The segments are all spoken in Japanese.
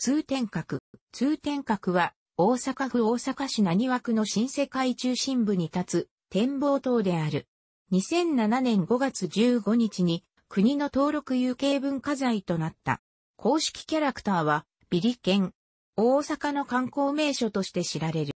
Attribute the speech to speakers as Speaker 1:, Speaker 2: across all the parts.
Speaker 1: 通天閣。通天閣は、大阪府大阪市何枠の新世界中心部に立つ展望塔である。2007年5月15日に国の登録有形文化財となった。公式キャラクターはビリケン。大阪の観光名所として知られる。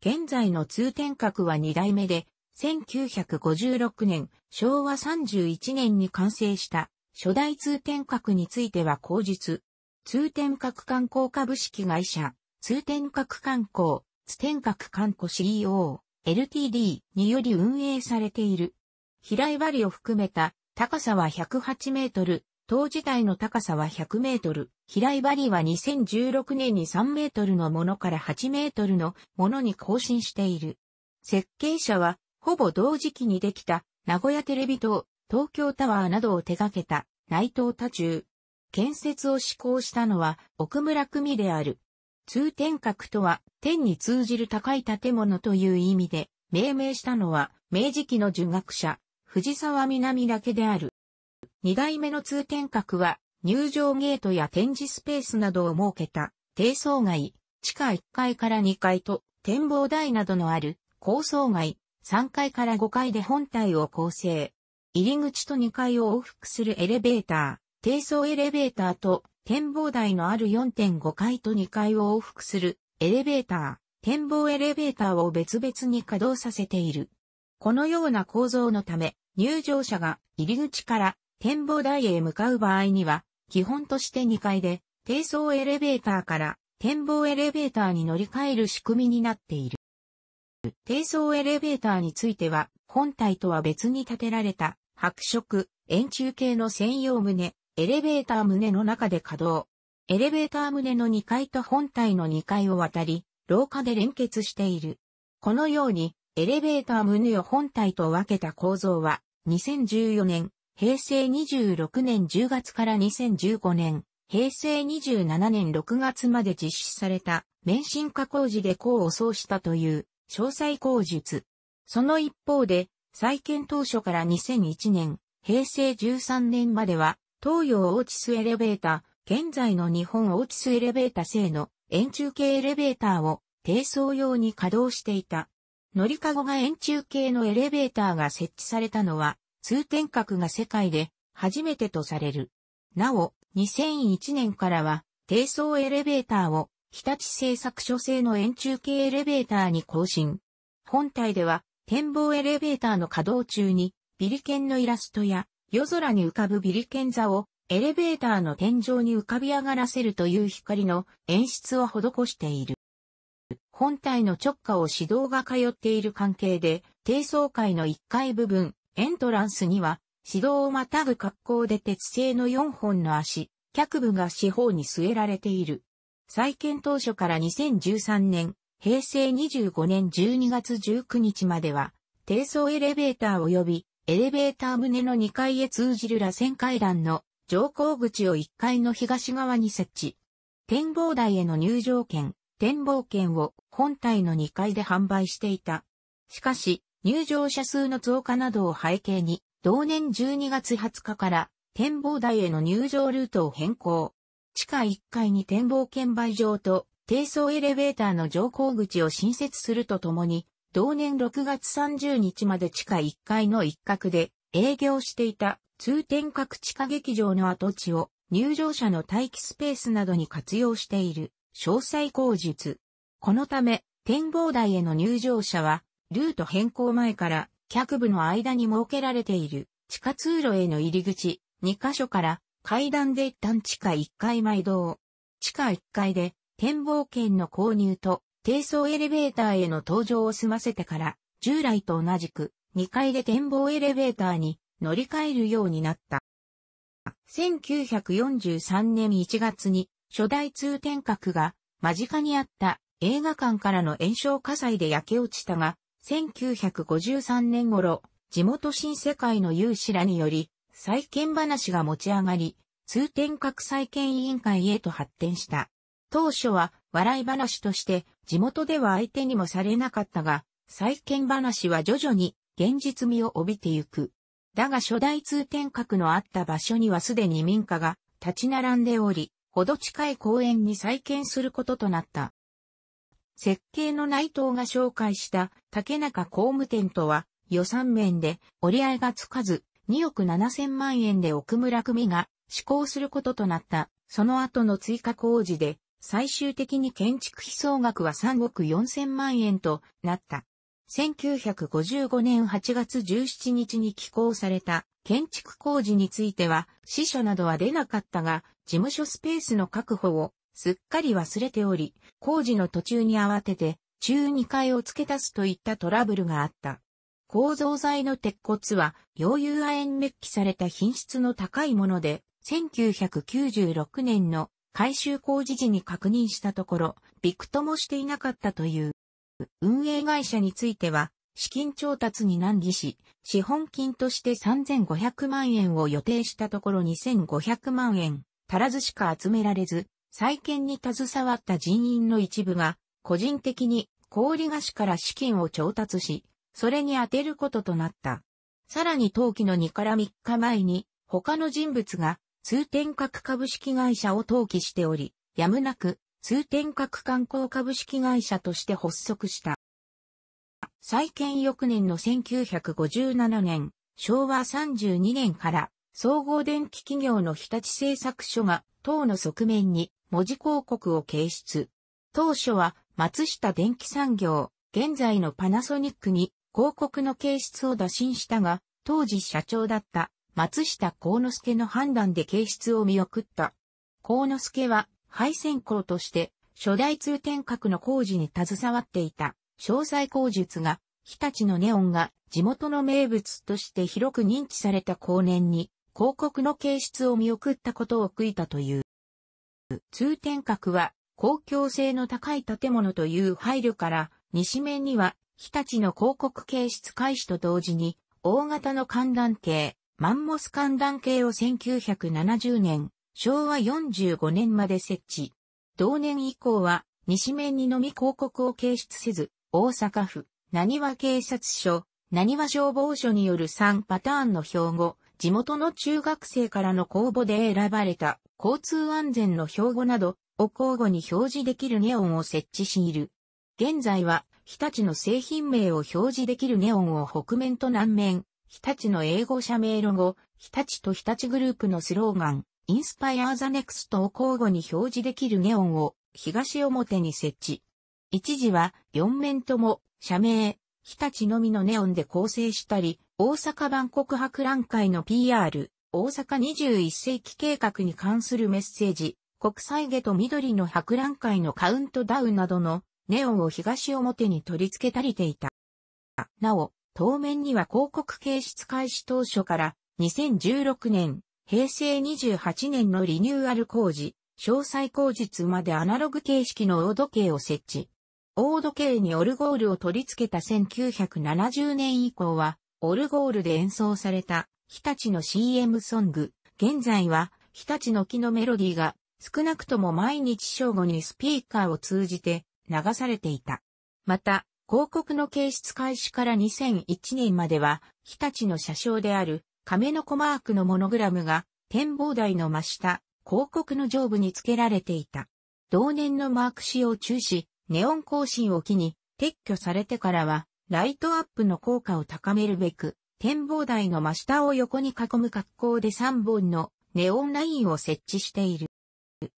Speaker 1: 現在の通天閣は2代目で、1956年、昭和31年に完成した初代通天閣については後述、通天閣観光株式会社、通天閣観光、通天閣観光 CEO、LTD により運営されている。平井針を含めた高さは108メートル、当時代の高さは100メートル、平井張は2016年に3メートルのものから8メートルのものに更新している。設計者は、ほぼ同時期にできた、名古屋テレビ塔、東京タワーなどを手掛けた、内藤多中、建設を施行したのは奥村組である。通天閣とは天に通じる高い建物という意味で命名したのは明治期の儒学者藤沢南だけである。二代目の通天閣は入場ゲートや展示スペースなどを設けた低層街、地下1階から2階と展望台などのある高層街、3階から5階で本体を構成。入り口と2階を往復するエレベーター。低層エレベーターと展望台のある4.5階と2階を往復するエレベーター、展望エレベーターを別々に稼働させている。このような構造のため、入場者が入り口から展望台へ向かう場合には、基本として2階で低層エレベーターから展望エレベーターに乗り換える仕組みになっている。低層エレベーターについては、本体とは別に建てられた白色、円柱形の専用棟、エレベーター棟の中で稼働。エレベーター棟の2階と本体の2階を渡り、廊下で連結している。このように、エレベーター棟を本体と分けた構造は、2014年、平成26年10月から2015年、平成27年6月まで実施された、免震化工事で功を奏したという、詳細工術。その一方で、再建当初から2001年、平成13年までは、東洋オーチスエレベータ、現在の日本オーチスエレベータ製の円柱形エレベーターを低層用に稼働していた。乗りかごが円柱形のエレベーターが設置されたのは、通天閣が世界で初めてとされる。なお、2001年からは、低層エレベーターを日立製作所製の円柱形エレベーターに更新。本体では、展望エレベーターの稼働中に、ビリケンのイラストや夜空に浮かぶビリケン座をエレベーターの天井に浮かび上がらせるという光の演出を施している。本体の直下を指導が通っている関係で、低層階の1階部分、エントランスには、指導をまたぐ格好で鉄製の4本の足、脚部が四方に据えられている。再建当初から2013年、平成25年12月19日までは、低層エレベーター及びエレベーター棟の2階へ通じる螺旋階段の乗降口を1階の東側に設置。展望台への入場券、展望券を本体の2階で販売していた。しかし、入場者数の増加などを背景に、同年12月20日から展望台への入場ルートを変更。地下1階に展望券売場と低層エレベーターの乗降口を新設するとともに、同年6月30日まで地下1階の一角で営業していた通天閣地下劇場の跡地を入場者の待機スペースなどに活用している詳細口述。このため展望台への入場者はルート変更前から客部の間に設けられている地下通路への入り口2カ所から階段で一旦地下1階毎道。地下1階で展望券の購入と低層エレベーターへの登場を済ませてから、従来と同じく2階で展望エレベーターに乗り換えるようになった。1943年1月に初代通天閣が間近にあった映画館からの炎症火災で焼け落ちたが、1953年頃、地元新世界の有志らにより、再建話が持ち上がり、通天閣再建委員会へと発展した。当初は笑い話として地元では相手にもされなかったが、再建話は徐々に現実味を帯びてゆく。だが初代通天閣のあった場所にはすでに民家が立ち並んでおり、ほど近い公園に再建することとなった。設計の内藤が紹介した竹中工務店とは予算面で折り合いがつかず2億7千万円で奥村組が施行することとなった。その後の追加工事で最終的に建築費総額は3億4000万円となった。1955年8月17日に寄稿された建築工事については死者などは出なかったが、事務所スペースの確保をすっかり忘れており、工事の途中に慌てて中2階を付け足すといったトラブルがあった。構造材の鉄骨は、溶融亜鉛メッキされた品質の高いもので、1996年の改修工事時に確認したところ、びくともしていなかったという。運営会社については、資金調達に難儀し、資本金として3500万円を予定したところ2500万円、足らずしか集められず、再建に携わった人員の一部が、個人的に氷菓子から資金を調達し、それに充てることとなった。さらに当期の2から3日前に、他の人物が通天閣株式会社を登記しており、やむなく通天閣観光株式会社として発足した。再建翌年の1957年、昭和32年から総合電気企業の日立製作所が党の側面に文字広告を掲出。当初は松下電気産業、現在のパナソニックに広告の掲出を打診したが、当時社長だった松下幸之助の判断で形出を見送った。幸之助は、廃線校として、初代通天閣の工事に携わっていた、詳細工術が、日立のネオンが地元の名物として広く認知された後年に、広告の形出を見送ったことを悔いたという。通天閣は公共性の高い建物という配慮から西面には日立の広告形出開始と同時に大型の観覧系マンモス観覧計を1970年、昭和45年まで設置。同年以降は、西面にのみ広告を掲出せず、大阪府、何は警察署、何は消防署による3パターンの標語、地元の中学生からの公募で選ばれた交通安全の標語などを交互に表示できるネオンを設置している。現在は日立の製品名を表示できるネオンを北面と南面、日立の英語社名ロゴ、日立と日立グループのスローガン、インスパイアーザネクストを交互に表示できるネオンを東表に設置。一時は4面とも社名、日立のみのネオンで構成したり、大阪万国博覧会の PR、大阪21世紀計画に関するメッセージ、国際下と緑の博覧会のカウントダウンなどのネオンを東表に取り付けたりていた。なお、当面には広告形式開始当初から2016年、平成28年のリニューアル工事、詳細工日までアナログ形式の大時計を設置。大時計にオルゴールを取り付けた1970年以降は、オルゴールで演奏された日立の CM ソング、現在は日立の木のメロディーが少なくとも毎日正午にスピーカーを通じて流されていた。また、広告の掲出開始から2001年までは、日立の車掌である亀の子マークのモノグラムが展望台の真下、広告の上部に付けられていた。同年のマーク使用中止、ネオン更新を機に撤去されてからは、ライトアップの効果を高めるべく、展望台の真下を横に囲む格好で3本のネオンラインを設置している。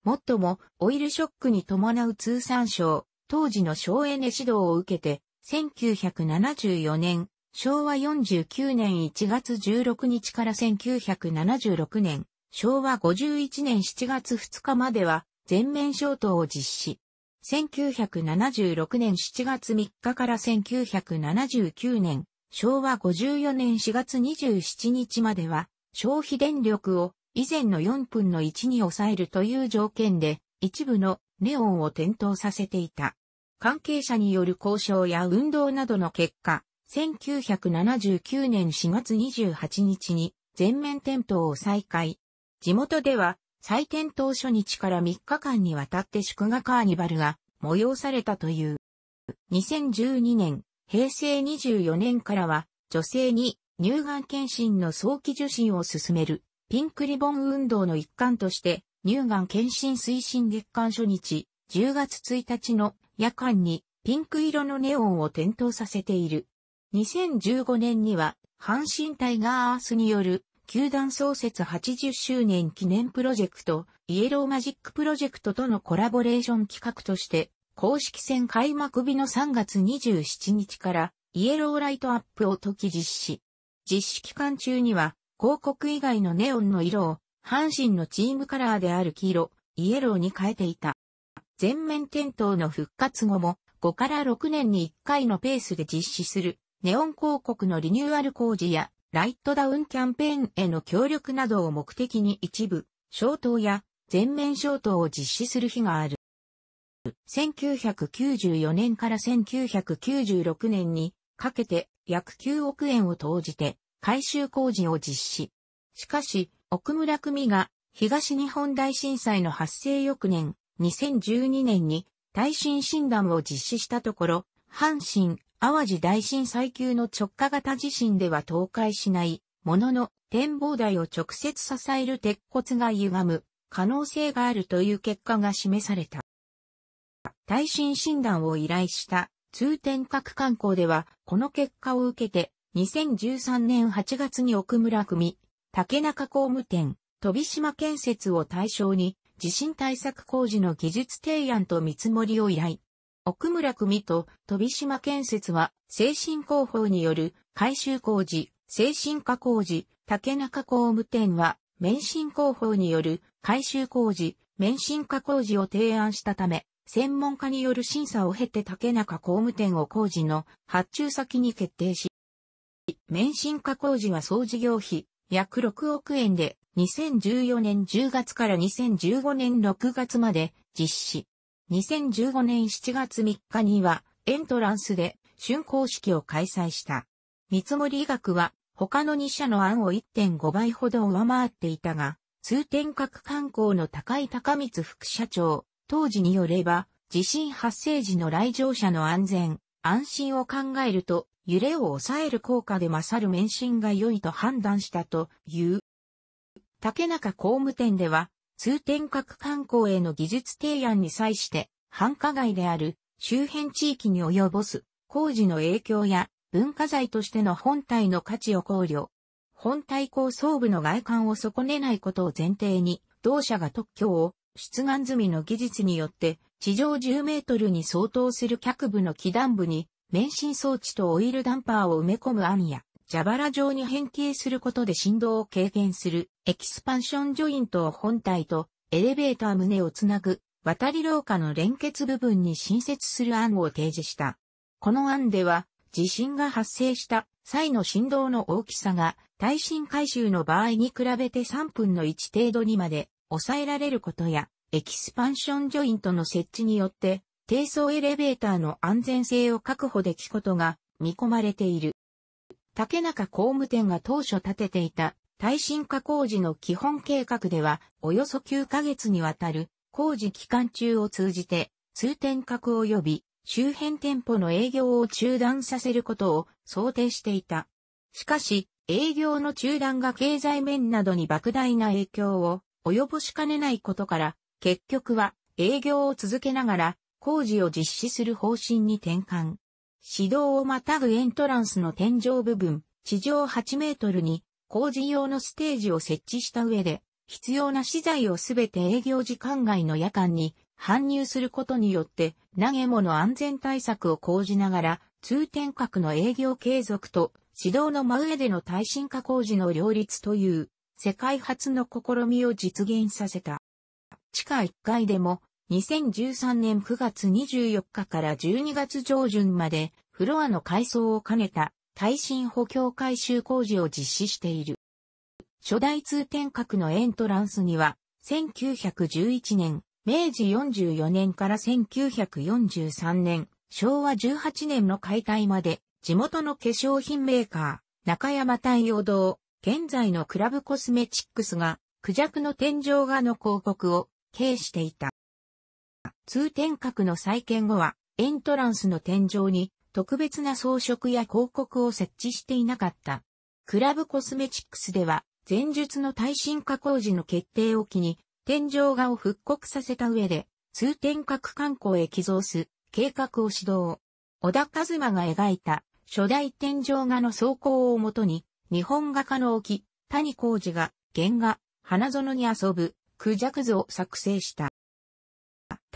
Speaker 1: もっとも、オイルショックに伴う通産省、当時の省エネ指導を受けて、1974年、昭和49年1月16日から1976年、昭和51年7月2日までは全面消灯を実施。1976年7月3日から1979年、昭和54年4月27日までは消費電力を以前の4分の1に抑えるという条件で一部のネオンを点灯させていた。関係者による交渉や運動などの結果、1979年4月28日に全面点灯を再開。地元では再点灯初日から3日間にわたって祝賀カーニバルが催されたという。2012年、平成24年からは女性に乳がん検診の早期受診を進めるピンクリボン運動の一環として乳がん検診推進月間初日、10月1日の夜間にピンク色のネオンを点灯させている。2015年には、阪神タイガーースによる、球団創設80周年記念プロジェクト、イエローマジックプロジェクトとのコラボレーション企画として、公式戦開幕日の3月27日から、イエローライトアップを時実施。実施期間中には、広告以外のネオンの色を阪神のチームカラーである黄色、イエローに変えていた。全面点灯の復活後も、5から6年に1回のペースで実施する、ネオン広告のリニューアル工事や、ライトダウンキャンペーンへの協力などを目的に一部、消灯や全面消灯を実施する日がある。1994年から1996年にかけて約9億円を投じて改修工事を実施。しかし、奥村組が東日本大震災の発生翌年、2012年に耐震診断を実施したところ、阪神、淡路大震災級の直下型地震では倒壊しない、ものの展望台を直接支える鉄骨が歪む可能性があるという結果が示された。耐震診断を依頼した通天閣観光では、この結果を受けて、2013年8月に奥村組、竹中工務店、飛島建設を対象に、地震対策工事の技術提案と見積もりを依頼。奥村組と飛島建設は、精神工法による改修工事、精神科工事、竹中工務店は、免震工法による改修工事、免震化工事を提案したため、専門家による審査を経て竹中工務店を工事の発注先に決定し、免震化工事は総事業費約6億円で2014年10月から2015年6月まで実施。2015年7月3日にはエントランスで竣工式を開催した。見積額は他の2社の案を1.5倍ほど上回っていたが、通天閣観光の高井高光副社長、当時によれば、地震発生時の来場者の安全、安心を考えると、揺れを抑える効果で勝る免震が良いと判断したという。竹中工務店では、通天閣観光への技術提案に際して、繁華街である周辺地域に及ぼす工事の影響や文化財としての本体の価値を考慮。本体構想部の外観を損ねないことを前提に、同社が特許を出願済みの技術によって地上10メートルに相当する脚部の基段部に免震装置とオイルダンパーを埋め込む案や、蛇腹状に変形することで振動を軽減する、エキスパンションジョイントを本体と、エレベーター胸をつなぐ、渡り廊下の連結部分に新設する案を提示した。この案では、地震が発生した際の振動の大きさが、耐震回収の場合に比べて3分の1程度にまで抑えられることや、エキスパンションジョイントの設置によって、低層エレベーターの安全性を確保できことが見込まれている。竹中工務店が当初立てていた耐震化工事の基本計画では、およそ9ヶ月にわたる工事期間中を通じて、通天閣及び周辺店舗の営業を中断させることを想定していた。しかし、営業の中断が経済面などに莫大な影響を及ぼしかねないことから、結局は営業を続けながら工事を実施する方針に転換。指導をまたぐエントランスの天井部分、地上8メートルに工事用のステージを設置した上で、必要な資材をすべて営業時間外の夜間に搬入することによって、投げ物安全対策を講じながら、通天閣の営業継続と、指導の真上での耐震化工事の両立という、世界初の試みを実現させた。地下1階でも、2013年9月24日から12月上旬までフロアの改装を兼ねた耐震補強改修工事を実施している。初代通天閣のエントランスには1911年、明治44年から1943年、昭和18年の解体まで地元の化粧品メーカー、中山太陽堂、現在のクラブコスメチックスが、クジャクの天井画の広告を、掲していた。通天閣の再建後は、エントランスの天井に特別な装飾や広告を設置していなかった。クラブコスメチックスでは、前述の耐震化工事の決定を機に、天井画を復刻させた上で、通天閣観光へ寄贈す、計画を指導。小田和馬が描いた初代天井画の装甲をもとに、日本画家の沖、谷浩二が原画、花園に遊ぶ、クジャク図を作成した。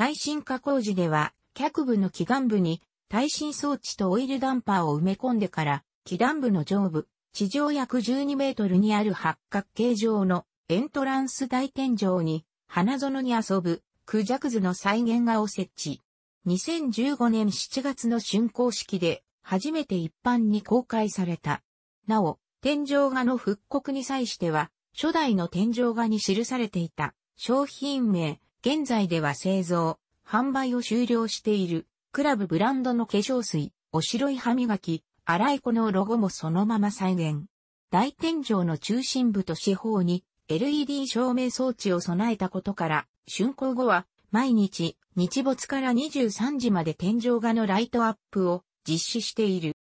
Speaker 1: 耐震加工時では、脚部の基幹部に耐震装置とオイルダンパーを埋め込んでから、基幹部の上部、地上約12メートルにある八角形状のエントランス大天井に、花園に遊ぶ、クジャク図の再現画を設置。2015年7月の竣工式で、初めて一般に公開された。なお、天井画の復刻に際しては、初代の天井画に記されていた商品名、現在では製造、販売を終了している、クラブブランドの化粧水、おしろい歯磨き、洗い粉のロゴもそのまま再現。大天井の中心部と四方に LED 照明装置を備えたことから、竣工後は毎日日没から23時まで天井画のライトアップを実施している。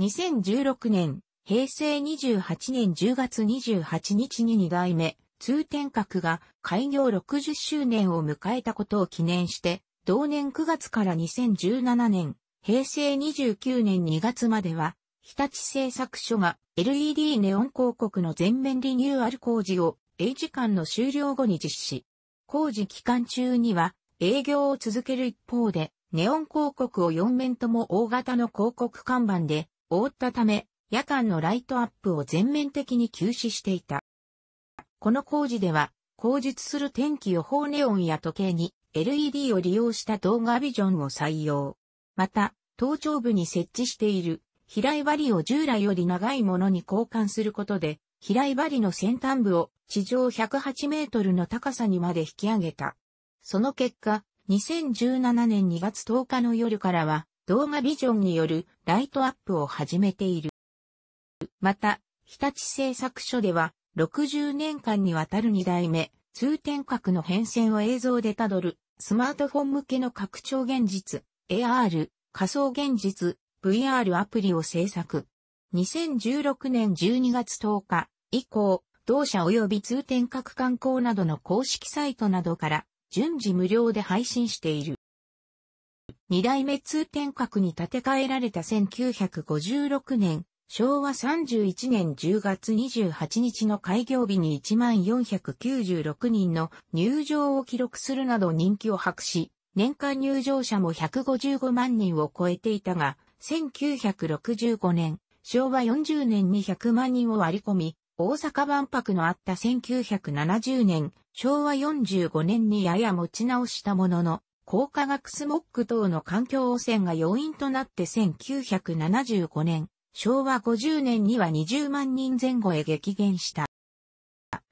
Speaker 1: 2016年、平成28年10月28日に2代目、通天閣が開業60周年を迎えたことを記念して、同年9月から2017年、平成29年2月までは、日立製作所が LED ネオン広告の全面リニューアル工事を A 時間の終了後に実施。工事期間中には営業を続ける一方で、ネオン広告を4面とも大型の広告看板で覆ったため、夜間のライトアップを全面的に休止していた。この工事では、工述する天気予報ネオンや時計に LED を利用した動画ビジョンを採用。また、頭頂部に設置している平井針を従来より長いものに交換することで、平井針の先端部を地上108メートルの高さにまで引き上げた。その結果、2017年2月10日の夜からは、動画ビジョンによるライトアップを始めている。また、日立製作所では、60年間にわたる2代目、通天閣の変遷を映像でたどる、スマートフォン向けの拡張現実、AR、仮想現実、VR アプリを制作。2016年12月10日以降、同社及び通天閣観光などの公式サイトなどから順次無料で配信している。二代目通天閣に建て替えられた1956年昭和31年10月28日の開業日に1496人の入場を記録するなど人気を博し、年間入場者も155万人を超えていたが、1965年、昭和40年に100万人を割り込み、大阪万博のあった1970年、昭和45年にやや持ち直したものの、高化学スモック等の環境汚染が要因となって1975年、昭和50年には20万人前後へ激減した。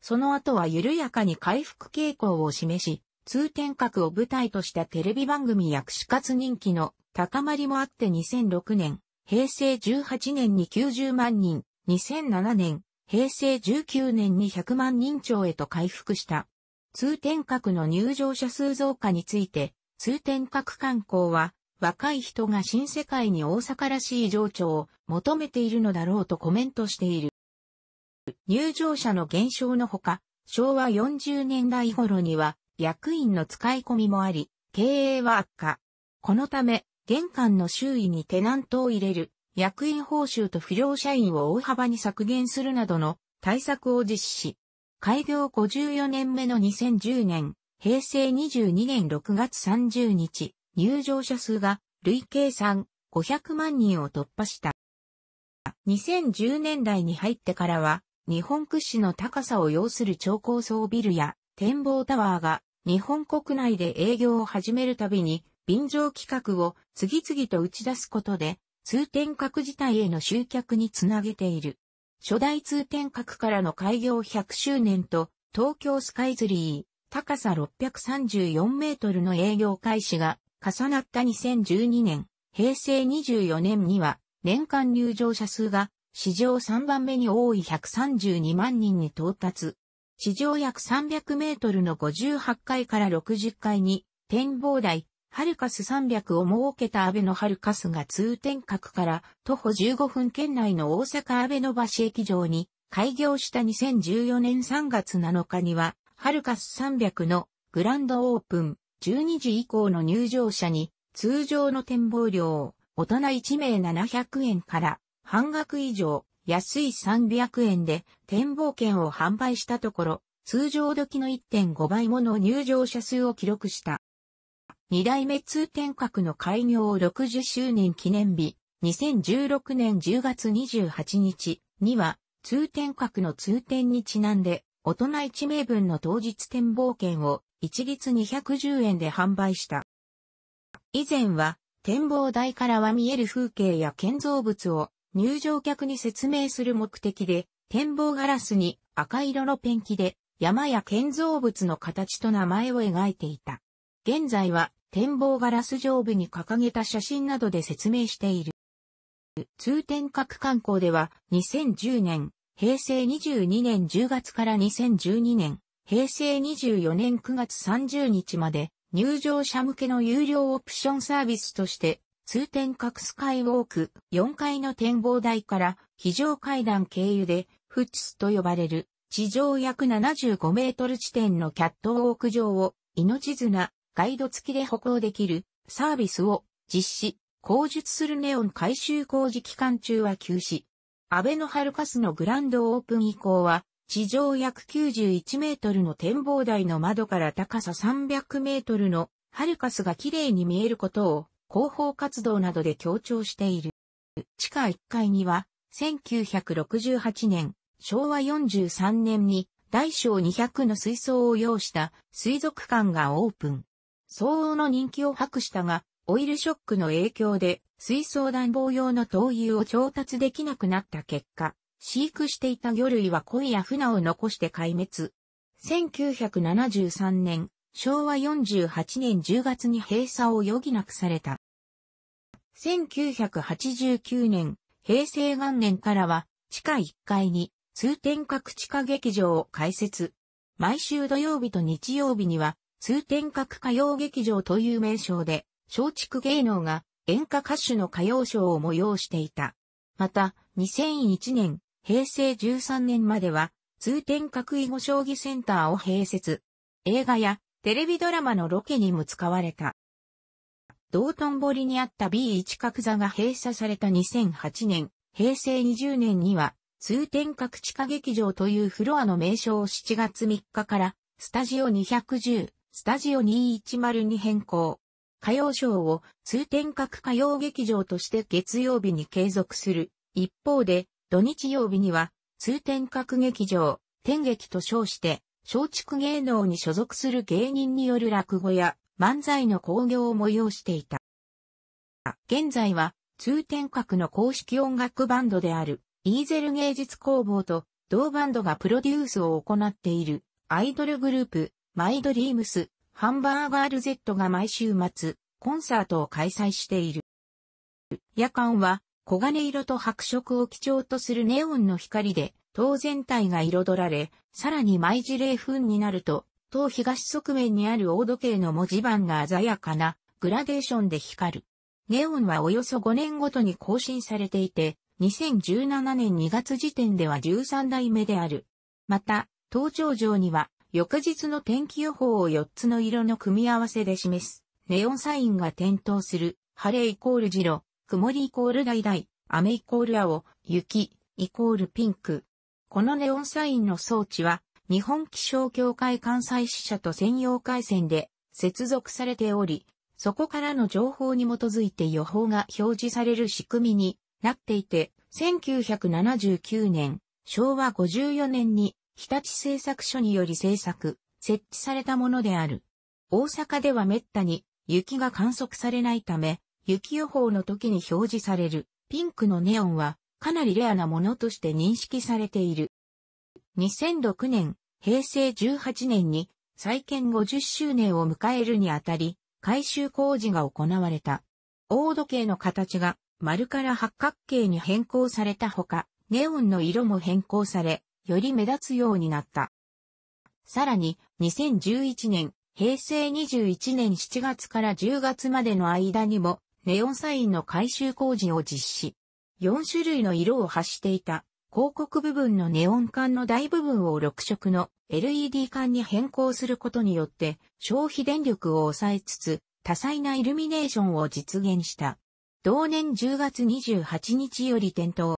Speaker 1: その後は緩やかに回復傾向を示し、通天閣を舞台としたテレビ番組や串カツ人気の高まりもあって2006年、平成18年に90万人、2007年、平成19年に100万人超へと回復した。通天閣の入場者数増加について、通天閣観光は若い人が新世界に大阪らしい情緒を求めているのだろうとコメントしている。入場者の減少のほか、昭和40年代頃には役員の使い込みもあり、経営は悪化。このため、玄関の周囲にテナントを入れる、役員報酬と不良社員を大幅に削減するなどの対策を実施。し、開業54年目の2010年、平成22年6月30日、入場者数が累計3 500万人を突破した。2010年代に入ってからは、日本屈指の高さを要する超高層ビルや展望タワーが日本国内で営業を始めるたびに、便乗企画を次々と打ち出すことで、通天閣自体への集客につなげている。初代通天閣からの開業100周年と、東京スカイツリー、高さ634メートルの営業開始が重なった2012年、平成24年には、年間入場者数が、史上3番目に多い132万人に到達。地上約300メートルの58階から60階に、展望台、ハルカス300を設けた安倍のハルカスが通天閣から徒歩15分圏内の大阪安倍の橋駅場に開業した2014年3月7日にはハルカス300のグランドオープン。12時以降の入場者に、通常の展望料、大人1名700円から、半額以上、安い300円で展望券を販売したところ、通常時の1.5倍もの入場者数を記録した。二代目通天閣の開業60周年記念日、2016年10月28日には、通天閣の通天にちなんで、大人1名分の当日展望券を一律210円で販売した。以前は、展望台からは見える風景や建造物を入場客に説明する目的で、展望ガラスに赤色のペンキで山や建造物の形と名前を描いていた。現在は展望ガラス上部に掲げた写真などで説明している。通天閣観光では2010年、平成22年10月から2012年平成24年9月30日まで入場者向けの有料オプションサービスとして、通天閣スカイウォーク4階の展望台から非常階段経由でフッツと呼ばれる地上約75メートル地点のキャットウォーク上を命綱ガイド付きで歩行できるサービスを実施、工述するネオン改修工事期間中は休止。安倍のハルカスのグランドオープン以降は地上約91メートルの展望台の窓から高さ300メートルのハルカスが綺麗に見えることを広報活動などで強調している。地下1階には、1968年、昭和43年に大小200の水槽を要した水族館がオープン。相応の人気を博したが、オイルショックの影響で水槽暖房用の灯油を調達できなくなった結果、飼育していた魚類は鯉や船を残して壊滅。1973年、昭和48年10月に閉鎖を余儀なくされた。1989年、平成元年からは、地下1階に、通天閣地下劇場を開設。毎週土曜日と日曜日には、通天閣歌謡劇場という名称で、松竹芸能が演歌歌手の歌謡賞を催していた。また、2001年、平成13年までは、通天閣囲碁将棋センターを併設。映画やテレビドラマのロケにも使われた。道頓堀にあった B1 角座が閉鎖された2008年、平成20年には、通天閣地下劇場というフロアの名称を7月3日から、スタジオ210、スタジオ210に変更。歌謡ショーを通天閣歌謡劇場として月曜日に継続する。一方で、土日曜日には、通天閣劇場、天劇と称して、松竹芸能に所属する芸人による落語や漫才の興行を催していた。現在は、通天閣の公式音楽バンドである、イーゼル芸術工房と、同バンドがプロデュースを行っている、アイドルグループ、マイドリームス、ハンバーガール Z が毎週末、コンサートを開催している。夜間は、黄金色と白色を基調とするネオンの光で、塔全体が彩られ、さらに毎時0分になると、塔東側面にある大時計の文字盤が鮮やかなグラデーションで光る。ネオンはおよそ5年ごとに更新されていて、2017年2月時点では13代目である。また、東頂上には、翌日の天気予報を4つの色の組み合わせで示す、ネオンサインが点灯する、晴れイコールジロ、曇りイコール橙、雨イコール青、雪、イコールピンク。このネオンサインの装置は、日本気象協会関西支社と専用回線で接続されており、そこからの情報に基づいて予報が表示される仕組みになっていて、1979年、昭和54年に日立製作所により製作、設置されたものである。大阪では滅多に雪が観測されないため、雪予報の時に表示されるピンクのネオンはかなりレアなものとして認識されている。2006年、平成18年に再建50周年を迎えるにあたり、改修工事が行われた。大時計の形が丸から八角形に変更されたほか、ネオンの色も変更され、より目立つようになった。さらに、2011年、平成21年7月から10月までの間にも、ネオンサインの改修工事を実施。4種類の色を発していた広告部分のネオン管の大部分を6色の LED 管に変更することによって消費電力を抑えつつ多彩なイルミネーションを実現した。同年10月28日より点灯。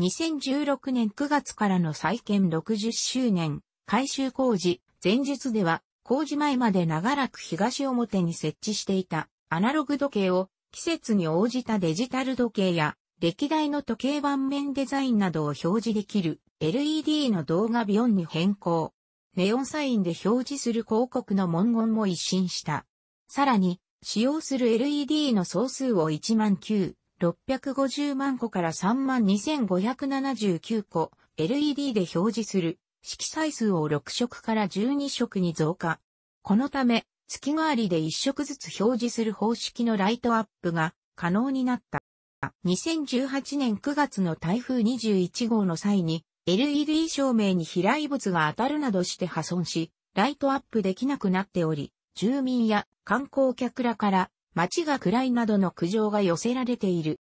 Speaker 1: 2016年9月からの再建60周年、改修工事、前日では工事前まで長らく東表に設置していたアナログ時計を季節に応じたデジタル時計や歴代の時計盤面デザインなどを表示できる LED の動画ビヨンに変更。ネオンサインで表示する広告の文言も一新した。さらに、使用する LED の総数を1万9、650万個から3万2579個 LED で表示する色彩数を6色から12色に増加。このため、月替わりで1色ずつ表示する方式のライトアップが可能になった。2018年9月の台風21号の際に LED 照明に飛来物が当たるなどして破損し、ライトアップできなくなっており、住民や観光客らから街が暗いなどの苦情が寄せられている。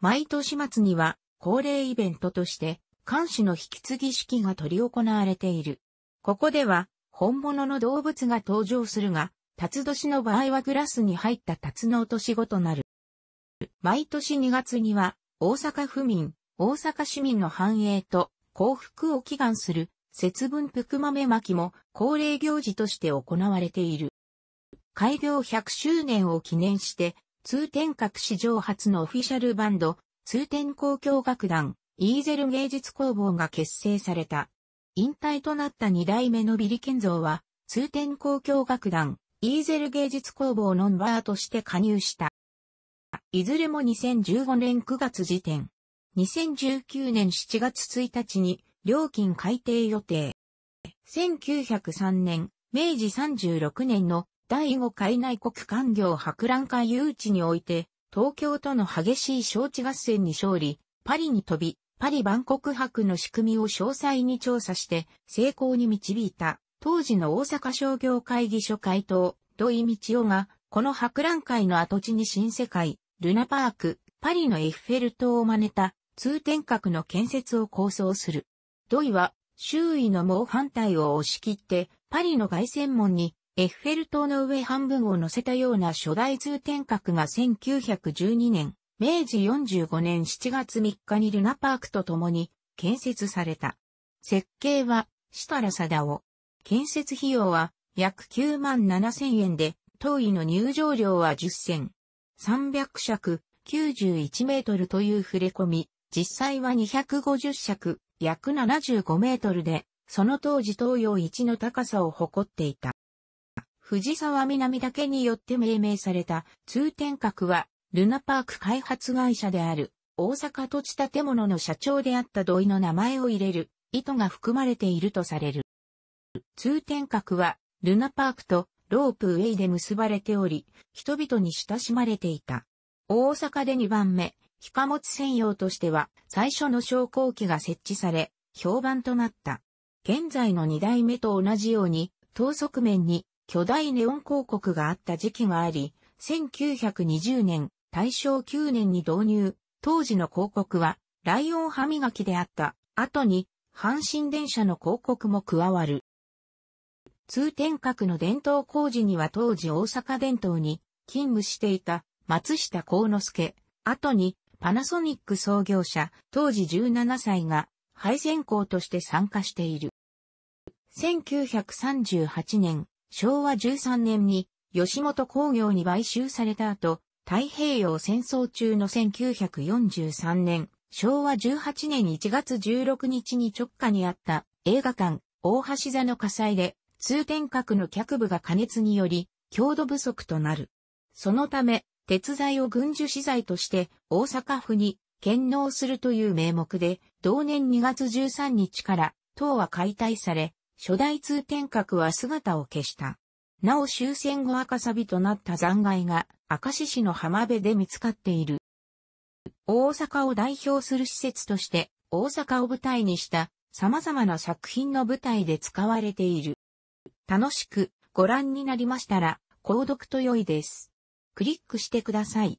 Speaker 1: 毎年末には恒例イベントとして、監視の引き継ぎ式が取り行われている。ここでは、本物の動物が登場するが、辰年の場合はクラスに入った辰の年ごとなる。毎年2月には、大阪府民、大阪市民の繁栄と幸福を祈願する、節分福豆巻きも恒例行事として行われている。開業100周年を記念して、通天閣史上初のオフィシャルバンド、通天交響楽団、イーゼル芸術工房が結成された。引退となった二代目のビリケンゾーは、通天公共楽団、イーゼル芸術工房のバーとして加入した。いずれも2015年9月時点。2019年7月1日に料金改定予定。1903年、明治36年の第5回内国官業博覧会誘致において、東京との激しい招致合戦に勝利、パリに飛び、パリ万国博の仕組みを詳細に調査して成功に導いた当時の大阪商業会議所会頭土井道夫がこの博覧会の跡地に新世界、ルナパーク、パリのエッフェル塔を真似た通天閣の建設を構想する。土井は周囲の猛反対を押し切ってパリの凱旋門にエッフェル塔の上半分を乗せたような初代通天閣が1912年明治45年7月3日にルナパークと共に建設された。設計は設楽貞夫。建設費用は約9万7千円で、当位の入場料は10銭。300尺91メートルという触れ込み、実際は250尺約75メートルで、その当時東洋一の高さを誇っていた。藤沢南だけによって命名された通天閣はルナパーク開発会社である、大阪土地建物の社長であった土井の名前を入れる、意図が含まれているとされる。通天閣は、ルナパークとロープウェイで結ばれており、人々に親しまれていた。大阪で2番目、非貨物専用としては、最初の昇降機が設置され、評判となった。現在の2代目と同じように、等速面に巨大ネオン広告があった時期があり、1920年、大正9年に導入、当時の広告は、ライオン歯磨きであった、後に、阪神電車の広告も加わる。通天閣の伝統工事には当時大阪伝統に勤務していた松下幸之助、後にパナソニック創業者、当時17歳が配膳工として参加している。1938年、昭和13年に吉本工業に買収された後、太平洋戦争中の1943年、昭和18年1月16日に直下にあった映画館大橋座の火災で通天閣の脚部が加熱により強度不足となる。そのため、鉄材を軍需資材として大阪府に献納するという名目で、同年2月13日から塔は解体され、初代通天閣は姿を消した。なお終戦後赤錆となった残骸が明石市の浜辺で見つかっている。大阪を代表する施設として大阪を舞台にした様々な作品の舞台で使われている。楽しくご覧になりましたら、購読と良いです。クリックしてください。